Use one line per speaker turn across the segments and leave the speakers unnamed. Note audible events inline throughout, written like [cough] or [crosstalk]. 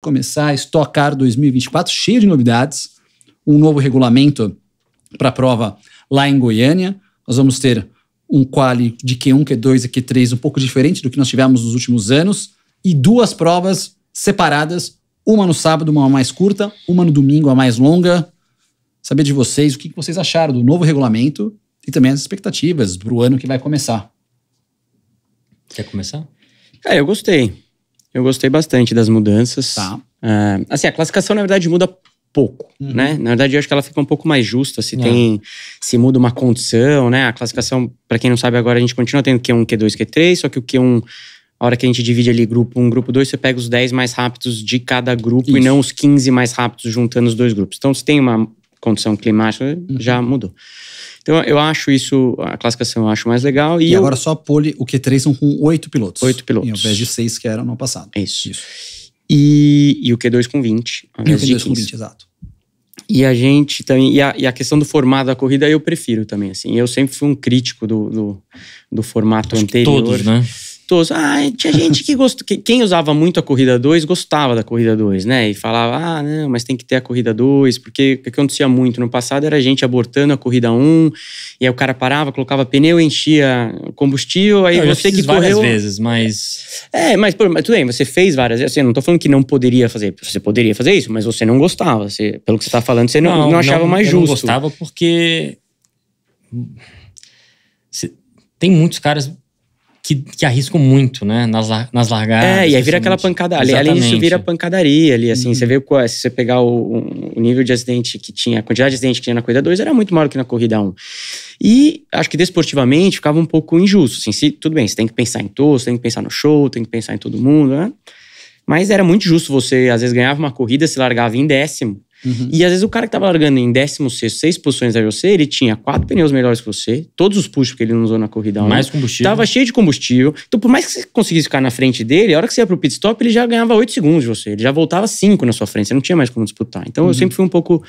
começar a estocar 2024 cheio de novidades, um novo regulamento para a prova lá em Goiânia. Nós vamos ter um quali de Q1, Q2 e Q3 um pouco diferente do que nós tivemos nos últimos anos e duas provas separadas, uma no sábado, uma mais curta, uma no domingo, a mais longa. Saber de vocês o que vocês acharam do novo regulamento e também as expectativas para o ano que vai começar.
Quer começar?
Cara, eu gostei. Eu gostei bastante das mudanças. Tá. É, assim, a classificação, na verdade, muda pouco, uhum. né? Na verdade, eu acho que ela fica um pouco mais justa se é. tem. Se muda uma condição, né? A classificação, para quem não sabe agora, a gente continua tendo Q1, Q2, Q3, só que o Q1. A hora que a gente divide ali grupo 1, um, grupo 2, você pega os 10 mais rápidos de cada grupo Isso. e não os 15 mais rápidos juntando os dois grupos. Então, se tem uma condição climática, uhum. já mudou. Então eu acho isso, a classificação eu acho mais legal. E, e eu... agora só a pole, o Q3 são com oito pilotos. Oito pilotos. Em vez de seis que eram no ano passado. Isso. isso. E, e o Q2 com 20. E o Q2 com 20, exato. E a gente também. E a, e a, questão do formato da corrida eu prefiro também. assim. Eu sempre fui um crítico do, do, do formato Acho anterior. Todos, né? gostoso. Ah, tinha gente que gostou. Quem usava muito a corrida 2 gostava da corrida 2, né? E falava, ah, não, mas tem que ter a corrida 2, porque o que acontecia muito no passado era a gente abortando a corrida 1, um, e aí o cara parava, colocava pneu, enchia combustível, aí você que várias correu. várias vezes, mas. É, é mas, pô, mas tudo bem, você fez várias vezes. Assim, não tô falando que não poderia fazer. Você poderia fazer isso, mas você não gostava. Você, pelo que você tá falando, você não, não, não achava não, mais justo. Eu não gostava
porque. Tem muitos caras que, que arriscam muito, né? Nas, nas largadas. É, e aí vira assim, aquela pancada. Ali, além disso, vira
pancadaria ali, assim. Uhum. Você vê, se você pegar o, o, nível de acidente que tinha, a quantidade de acidente que tinha na corrida 2 era muito maior que na corrida 1. Um. E acho que desportivamente ficava um pouco injusto. Assim, se, tudo bem, você tem que pensar em todos, tem que pensar no show, tem que pensar em todo mundo, né? Mas era muito justo você, às vezes, ganhava uma corrida, se largava em décimo Uhum. E às vezes o cara que tava largando em 16, seis posições da você, ele tinha quatro pneus melhores que você, todos os puxos que ele não usou na corrida. Né? Mais né? combustível. Tava cheio de combustível. Então, por mais que você conseguisse ficar na frente dele, a hora que você ia pro pit stop, ele já ganhava 8 segundos de você. Ele já voltava 5 na sua frente. Você não tinha mais como disputar. Então, uhum. eu sempre fui um pouco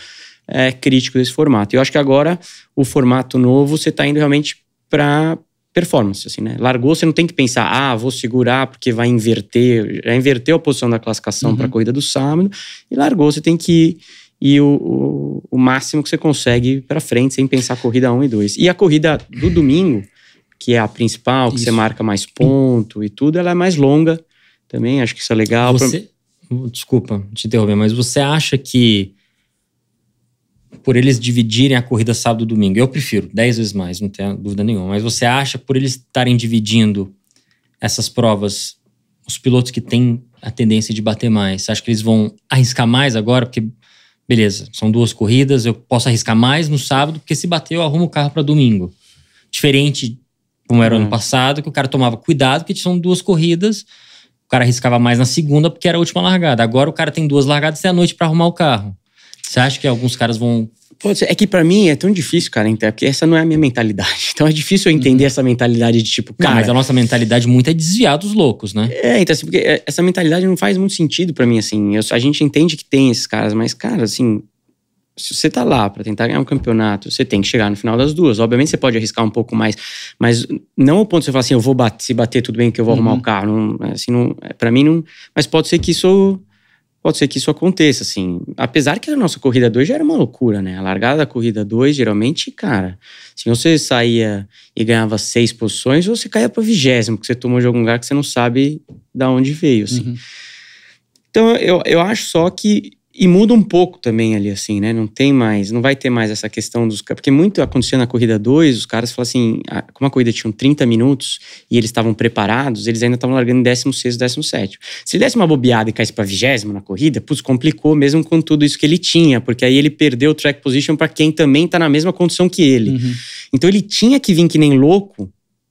é, crítico desse formato. E eu acho que agora o formato novo, você tá indo realmente para performance, assim, né? Largou, você não tem que pensar, ah, vou segurar porque vai inverter, já inverteu a posição da classificação uhum. para a corrida do sábado, e largou, você tem que ir e o, o, o máximo que você consegue para frente sem pensar corrida 1 e 2. E a corrida do domingo, que é a principal, que Isso. você marca
mais ponto e tudo, ela é mais longa também, acho que isso é legal. Você, Desculpa te interromper, mas você acha que por eles dividirem a corrida sábado e domingo, eu prefiro 10 vezes mais, não tenho dúvida nenhuma, mas você acha por eles estarem dividindo essas provas, os pilotos que têm a tendência de bater mais, você acha que eles vão arriscar mais agora? Porque beleza, são duas corridas, eu posso arriscar mais no sábado, porque se bater eu arrumo o carro para domingo. Diferente como era hum. ano uhum. passado, que o cara tomava cuidado, porque são duas corridas, o cara arriscava mais na segunda porque era a última largada. Agora o cara tem duas largadas e tem a noite para arrumar o carro. Você acha que alguns caras vão Pode ser. É que para mim é tão
difícil, cara, entrar, porque essa não é a minha mentalidade. [laughs] Então é difícil eu entender uhum. essa mentalidade de tipo, cara. Não, mas a nossa
mentalidade muito é desviar dos loucos, né?
É, então, assim, porque é, essa mentalidade não faz muito sentido para mim, assim. Eu, a gente entende que tem esses caras, mas, cara, assim, se você tá lá para tentar ganhar um campeonato, você tem que chegar no final das duas. Obviamente você pode arriscar um pouco mais, mas não o ponto de você falar assim, eu vou bater, se bater tudo bem que eu vou uhum. arrumar o carro, não, assim, não, é, para mim não, mas pode ser que isso pode ser que isso aconteça, assim. Apesar que a nossa corrida 2 já era uma loucura, né? A largada da corrida 2, geralmente, cara, se você saía e ganhava seis posições, você caía para vigésimo, porque você tomou de algum lugar que você não sabe da onde veio, assim. Uhum. Então, eu, eu acho só que e muda um pouco também ali, assim, né? Não tem mais, não vai ter mais essa questão dos. Porque muito acontecia na corrida 2, os caras falam assim, como a corrida tinha 30 minutos e eles estavam preparados, eles ainda estavam largando em 16, 17. Se ele desse uma bobeada e caísse para 20 na corrida, putz, complicou mesmo com tudo isso que ele tinha, porque aí ele perdeu o track position para quem também tá na mesma condição que ele. Uhum. Então ele tinha que vir que nem louco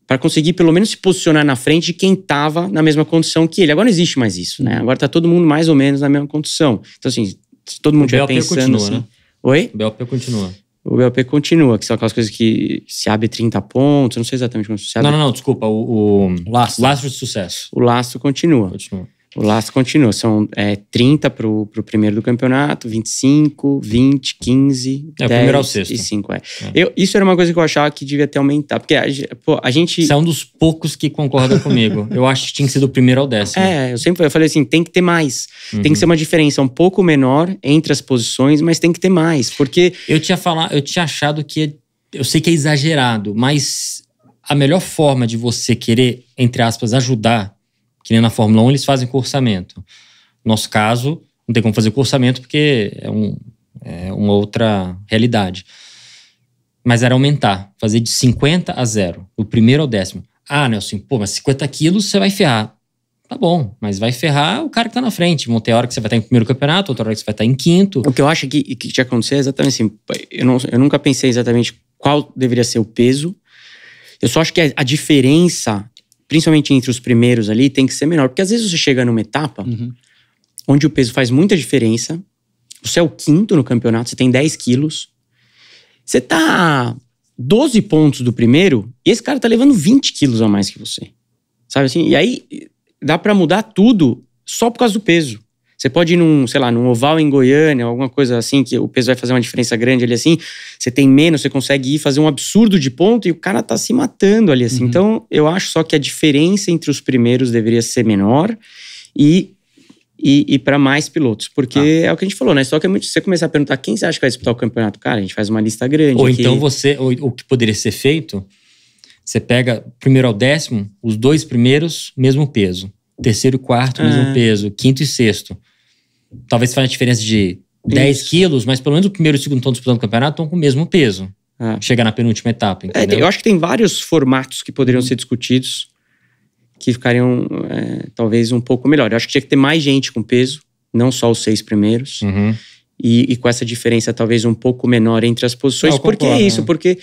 para conseguir pelo menos se posicionar na frente de quem estava na mesma condição que ele. Agora não existe mais isso, né? Uhum. Agora está todo mundo mais ou menos na mesma condição. Então, assim, se todo mundo o já pensando... Continua, assim, né?
Oi? O BLP continua. O BLP
continua, que são aquelas coisas que se abre 30 pontos, não sei exatamente como se abre. Não, não, não,
desculpa, o, o... o lastro. lastro de sucesso. O lastro continua. Continua
o laço continua. São é, 30 para o primeiro do campeonato, 25, 20, 15, é, 10 o primeiro ao sexto. e 5. É. é. Eu, isso era uma coisa que eu achava que devia até aumentar, porque a, pô, a gente... Você
é um dos poucos que concorda
comigo. Eu acho que tinha que ser do primeiro ao décimo. É, eu sempre eu falei assim, tem que ter mais. Uhum. Tem que uhum. ser uma diferença
um pouco menor entre as posições, mas tem que ter mais, porque... Eu tinha, falar, eu tinha achado que... Eu sei que é exagerado, mas a melhor forma de você querer, entre aspas, ajudar que nem na Fórmula 1 eles fazem cursamento. orçamento. nosso caso, não tem como fazer cursamento porque é, um, é uma outra realidade. Mas era aumentar, fazer de 50 a zero, do primeiro ao décimo. Ah, Nelson, pô, mas 50 quilos você vai ferrar. Tá bom, mas vai ferrar o cara que tá na frente. Vão ter hora que você vai estar tá em primeiro campeonato, outra hora que você vai estar tá em quinto. O que eu acho que, que te aconteceu é exatamente assim. Eu, não, eu nunca pensei
exatamente qual deveria ser o peso. Eu só acho que a diferença principalmente entre os primeiros ali, tem que ser menor. Porque às vezes você chega numa etapa uhum. onde o peso faz muita diferença. Você é o quinto no campeonato, você tem 10 quilos. Você tá 12 pontos do primeiro e esse cara tá levando 20 quilos a mais que você. Sabe assim? E aí dá para mudar tudo só por causa do peso. Você pode ir num, sei lá, num oval em Goiânia, alguma coisa assim, que o peso vai fazer uma diferença grande ali assim. Você tem menos, você consegue ir fazer um absurdo de ponto e o cara tá se matando ali assim. Uhum. Então, eu acho só que a diferença entre os primeiros deveria ser menor e. E, e para mais pilotos, porque ah. é o que a gente falou, né? Só que é muito. Se você começar a perguntar quem você acha que vai disputar o campeonato, cara, a gente faz uma lista grande. Ou aqui. então
você. Ou, o que poderia ser feito você pega primeiro ao décimo, os dois primeiros, mesmo peso. Terceiro e quarto, mesmo ah. peso. Quinto e sexto talvez faça a diferença de Isso. 10 quilos, mas pelo menos o primeiro e o segundo estão disputando o campeonato, estão com o mesmo peso. Ah. Chegar na penúltima etapa, é, entendeu? É, eu acho
que tem vários formatos que poderiam ser discutidos que ficariam é, talvez um pouco melhor. Eu acho que tinha que ter mais gente com peso, não só os seis primeiros. Uhum. E, e, com essa diferença talvez um pouco menor entre as posições. Não, Por que isso? É. Porque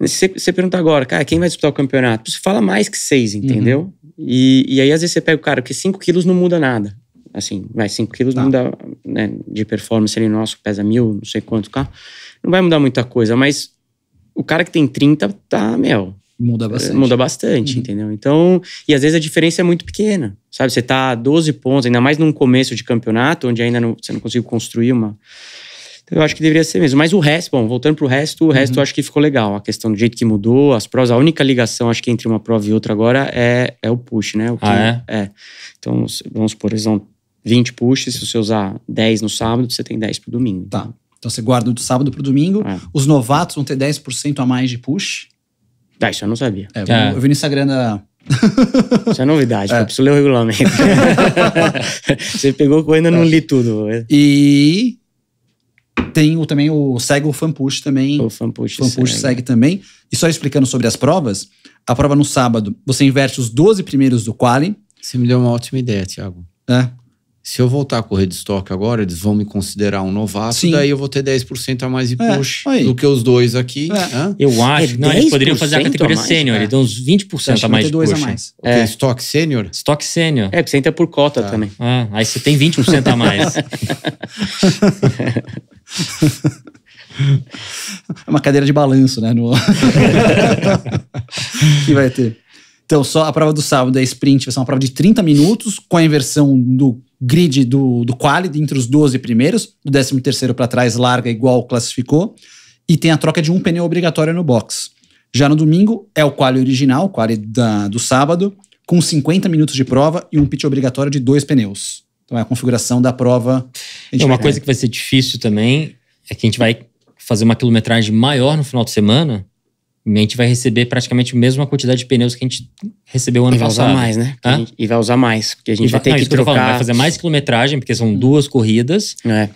você pergunta agora, cara, quem vai disputar o campeonato? Você fala mais que seis, uhum. entendeu? Uhum. E, e aí às vezes você pega o cara, porque cinco quilos não muda nada. Assim, vai 5 quilos tá. não dá, né, de performance ali nosso, pesa mil, não sei quanto cá. Tá? Não vai mudar muita coisa, mas o cara que tem 30 tá, meu.
Muda eh, bastante. Muda
bastante, uhum. entendeu? Então, e às vezes a diferença é muito pequena, sabe? Você tá 12 pontos, ainda mais num começo de campeonato, onde ainda não, você não conseguiu construir uma. Então, eu acho que deveria ser mesmo. Mas o resto, bom, voltando pro resto, o resto uhum. eu acho que ficou legal. A questão do jeito que mudou, as provas, a única ligação, acho que entre uma prova e outra agora é, é o push, né? O ah, que, ah, é? É. Então, vamos por eles vão 20 pushes se você usar 10 no sábado, você tem 10 pro domingo. Tá. Então. então você guarda do sábado pro domingo. É. Os novatos
vão ter 10% a mais de push. Tá, isso eu não sabia. É, é. Eu vi no Instagram da.
[laughs] Isso é novidade, [laughs] é. eu preciso ler o regulamento. [laughs] você pegou que eu ainda
não é. li
tudo. É. E tem o, também o segue o fan push também. O fan push, fan push segue. segue. também. E só explicando sobre as provas, a prova no sábado, você inverte os 12 primeiros do quali. Você me deu uma ótima ideia, Thiago. É. Se eu voltar a correr de estoque agora, eles vão me considerar um novato, Sim. daí eu vou ter 10% a mais de é, push do que os dois
aqui. É. Eu acho. É eles poderiam fazer a categoria sênior, é. eles dão
uns 20% a mais de push. A mais. O é. Estoque sênior? Estoque sênior. É,
porque você entra por cota tá. também. Ah, aí você tem 20% a mais.
é uma
cadeira de balanço, né? No... [laughs] que vai ter. Então, só a prova do sábado é sprint, vai ser uma prova de 30 minutos, com a inversão do grid do, do quali, entre os 12 primeiros, do 13 para trás larga igual classificou, e tem a troca de um pneu obrigatório no box. Já no domingo é o quali original, o quali da, do sábado, com 50 minutos de prova e um pit obrigatório de dois pneus. Então é a configuração da prova. É uma coisa
que vai ser difícil também é que a gente vai fazer uma quilometragem maior no final de semana a gente vai receber praticamente a mesma quantidade de pneus que a gente recebeu ano e vai passado. usar mais, né? Gente, e vai usar mais, porque a gente vai, vai, ter não, que trocar. falando, vai fazer mais quilometragem, porque são hum. duas corridas. É.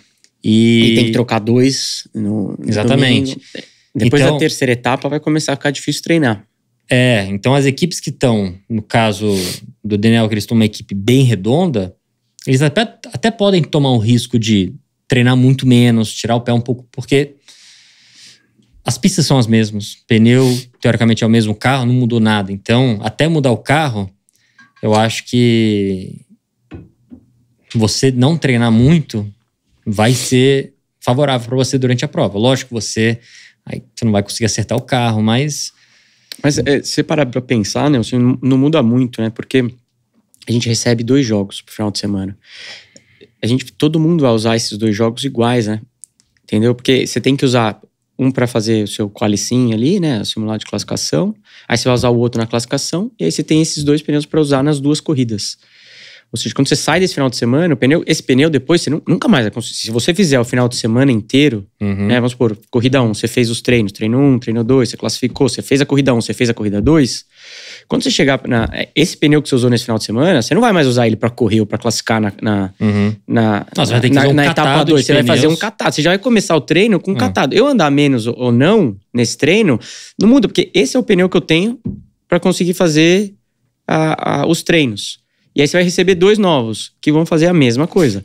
E... e tem que trocar dois no. Exatamente. No Depois então, da terceira etapa vai começar a ficar difícil treinar. É, então as equipes que estão, no caso do Daniel, que eles estão uma equipe bem redonda, eles até, até podem tomar um risco de treinar muito menos, tirar o pé um pouco, porque as pistas são as mesmas, pneu, teoricamente, é o mesmo carro, não mudou nada. Então, até mudar o carro, eu acho que você não treinar muito vai ser favorável para você durante a prova. Lógico que você, aí você não vai conseguir acertar o carro, mas. Mas é, se parar para pensar, né, assim, não, não muda
muito, né? Porque a gente recebe dois jogos pro final de semana. A gente, todo mundo vai usar esses dois jogos iguais, né? Entendeu? Porque você tem que usar um para fazer o seu qualicin ali, né, simulado de classificação. Aí você vai usar o outro na classificação e aí você tem esses dois pneus para usar nas duas corridas. Ou seja, quando você sai desse final de semana, o pneu, esse pneu depois, você nunca mais vai conseguir. Se você fizer o final de semana inteiro, uhum. né, vamos supor, corrida 1, você fez os treinos, treino 1, treino 2, você classificou, você fez a corrida 1, você fez a corrida 2. Quando você chegar na. É, esse pneu que você usou nesse final de semana, você não vai mais usar ele para correr ou para classificar na. na, uhum. na, vai ter que na, um na etapa 2. Você pneus. vai fazer um catado. Você já vai começar o treino com um uhum. catado. Eu andar menos ou não nesse treino, não muda, porque esse é o pneu que eu tenho para conseguir fazer a, a, os treinos. E aí você vai receber dois novos que vão fazer a mesma coisa.